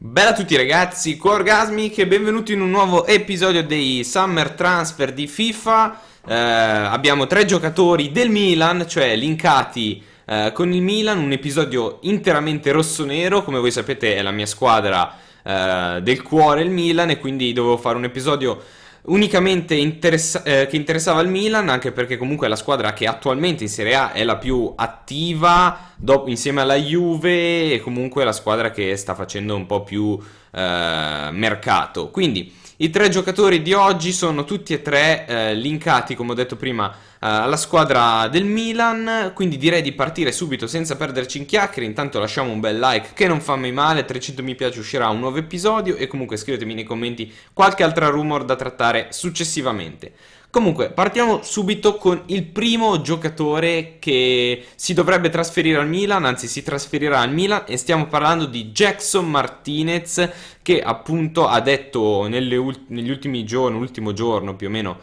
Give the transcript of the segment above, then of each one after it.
Bella a tutti ragazzi, Orgasmi che benvenuti in un nuovo episodio dei Summer Transfer di FIFA eh, Abbiamo tre giocatori del Milan, cioè linkati eh, con il Milan Un episodio interamente rosso-nero, come voi sapete è la mia squadra eh, del cuore il Milan E quindi dovevo fare un episodio unicamente interessa eh, che interessava il Milan Anche perché comunque è la squadra che attualmente in Serie A è la più attiva dopo, insieme alla Juve e comunque la squadra che sta facendo un po' più eh, mercato. Quindi i tre giocatori di oggi sono tutti e tre eh, linkati, come ho detto prima, eh, alla squadra del Milan, quindi direi di partire subito senza perderci in chiacchiere, intanto lasciamo un bel like che non fa mai male, 300 mi piace uscirà un nuovo episodio e comunque scrivetemi nei commenti qualche altra rumor da trattare successivamente. Comunque, partiamo subito con il primo giocatore che si dovrebbe trasferire al Milan, anzi si trasferirà al Milan e stiamo parlando di Jackson Martinez che appunto ha detto ult negli ultimi giorni, l'ultimo giorno più o meno,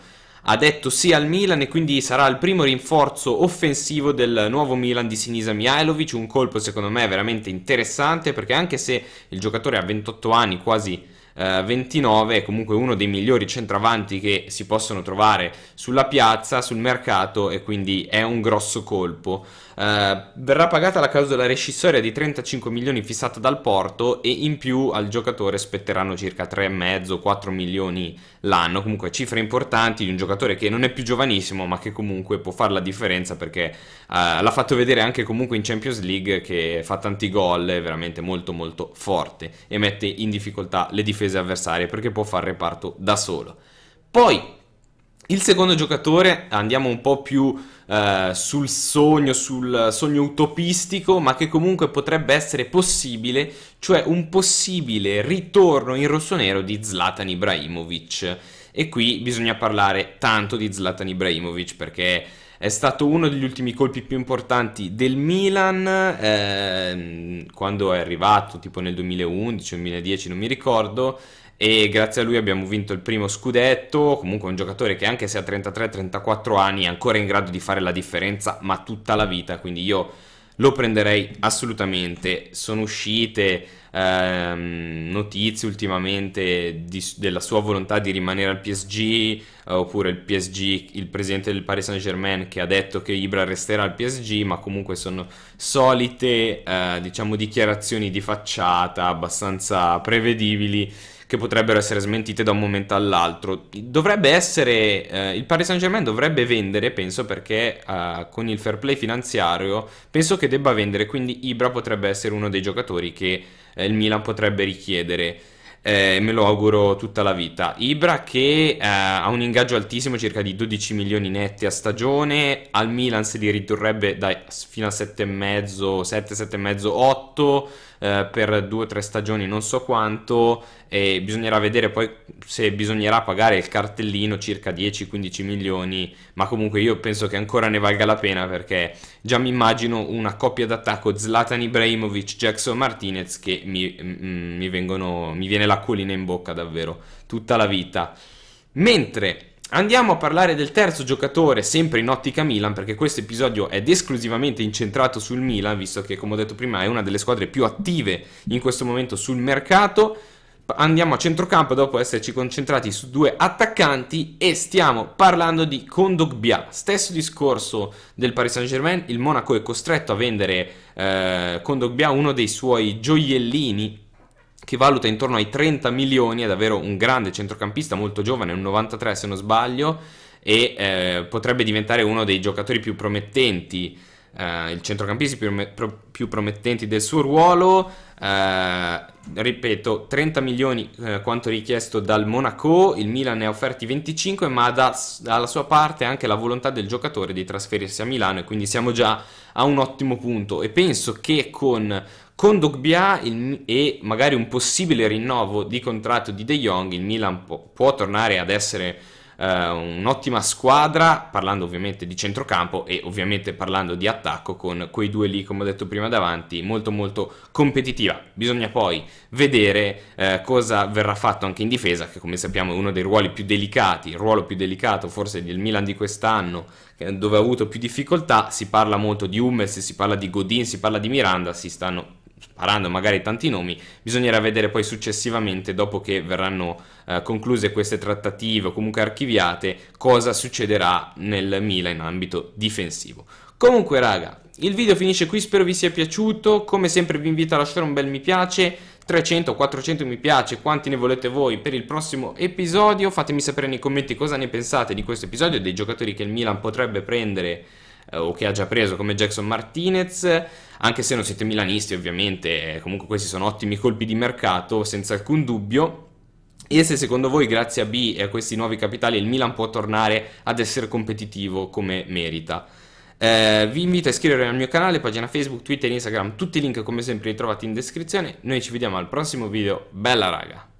ha detto sì al Milan e quindi sarà il primo rinforzo offensivo del nuovo Milan di Sinisa Mihailovic, un colpo secondo me veramente interessante perché anche se il giocatore ha 28 anni, quasi eh, 29 è comunque uno dei migliori centravanti che si possono trovare sulla piazza, sul mercato e quindi è un grosso colpo. Eh, verrà pagata la clausola rescissoria di 35 milioni fissata dal Porto e in più al giocatore spetteranno circa 3,5-4 milioni l'anno, comunque cifre importanti di un giocatore che non è più giovanissimo ma che comunque può fare la differenza perché eh, l'ha fatto vedere anche comunque in Champions League che fa tanti gol, è veramente molto molto forte e mette in difficoltà le difese difese avversarie perché può fare reparto da solo. Poi il secondo giocatore, andiamo un po' più eh, sul sogno, sul sogno utopistico, ma che comunque potrebbe essere possibile, cioè un possibile ritorno in rosso-nero di Zlatan Ibrahimovic. E qui bisogna parlare tanto di Zlatan Ibrahimovic perché è stato uno degli ultimi colpi più importanti del Milan ehm, quando è arrivato, tipo nel 2011 2010, non mi ricordo. E grazie a lui abbiamo vinto il primo scudetto. Comunque, un giocatore che, anche se ha 33-34 anni, è ancora in grado di fare la differenza, ma tutta la vita. Quindi, io lo prenderei assolutamente. Sono uscite ehm, notizie ultimamente di, della sua volontà di rimanere al PSG, eh, oppure il PSG, il presidente del Paris Saint Germain che ha detto che Ibra resterà al PSG, ma comunque sono solite, eh, diciamo, dichiarazioni di facciata abbastanza prevedibili che potrebbero essere smentite da un momento all'altro. Dovrebbe essere, eh, il Paris Saint Germain dovrebbe vendere, penso perché eh, con il fair play finanziario penso che debba vendere, quindi Ibra potrebbe essere uno dei giocatori che eh, il Milan potrebbe richiedere. Eh, me lo auguro tutta la vita. Ibra che eh, ha un ingaggio altissimo, circa di 12 milioni netti a stagione, al Milan se li ridurrebbe da, fino a 7,5, 7, 7,5, 8, eh, per due o tre stagioni, non so quanto, e bisognerà vedere poi se bisognerà pagare il cartellino circa 10-15 milioni, ma comunque io penso che ancora ne valga la pena perché già mi immagino una coppia d'attacco Zlatan Ibrahimovic, Jackson Martinez che mi, mm, mi, vengono, mi viene l'acquolina in bocca davvero tutta la vita. Mentre Andiamo a parlare del terzo giocatore, sempre in ottica Milan, perché questo episodio è esclusivamente incentrato sul Milan, visto che, come ho detto prima, è una delle squadre più attive in questo momento sul mercato. Andiamo a centrocampo dopo esserci concentrati su due attaccanti e stiamo parlando di Kondogbia. Stesso discorso del Paris Saint-Germain, il Monaco è costretto a vendere eh, Kondogbia, uno dei suoi gioiellini che valuta intorno ai 30 milioni, è davvero un grande centrocampista, molto giovane, un 93 se non sbaglio, e eh, potrebbe diventare uno dei giocatori più promettenti, eh, il centrocampista più, pro, più, promettenti del suo ruolo. Eh, ripeto, 30 milioni eh, quanto richiesto dal Monaco, il Milan ne ha offerti 25, ma da, dalla sua parte anche la volontà del giocatore di trasferirsi a Milano e quindi siamo già a un ottimo punto e penso che con con Dogbia il, e magari un possibile rinnovo di contratto di De Jong, il Milan può, può tornare ad essere uh, un'ottima squadra, parlando ovviamente di centrocampo e ovviamente parlando di attacco con quei due lì, come ho detto prima davanti, molto molto competitiva. Bisogna poi vedere uh, cosa verrà fatto anche in difesa, che come sappiamo è uno dei ruoli più delicati, il ruolo più delicato forse del Milan di quest'anno, dove ha avuto più difficoltà, si parla molto di Hummels, si parla di Godin, si parla di Miranda, si stanno sparando magari tanti nomi, bisognerà vedere poi successivamente, dopo che verranno eh, concluse queste trattative o comunque archiviate, cosa succederà nel Milan in ambito difensivo. Comunque raga, il video finisce qui, spero vi sia piaciuto, come sempre vi invito a lasciare un bel mi piace, 300, 400 mi piace, quanti ne volete voi per il prossimo episodio, fatemi sapere nei commenti cosa ne pensate di questo episodio, dei giocatori che il Milan potrebbe prendere eh, o che ha già preso come Jackson Martinez, anche se non siete milanisti ovviamente, eh, comunque questi sono ottimi colpi di mercato senza alcun dubbio. E se secondo voi, grazie a B e a questi nuovi capitali, il Milan può tornare ad essere competitivo come merita? Eh, vi invito a iscrivervi al mio canale, pagina Facebook, Twitter e Instagram, tutti i link come sempre li trovate in descrizione. Noi ci vediamo al prossimo video, bella raga!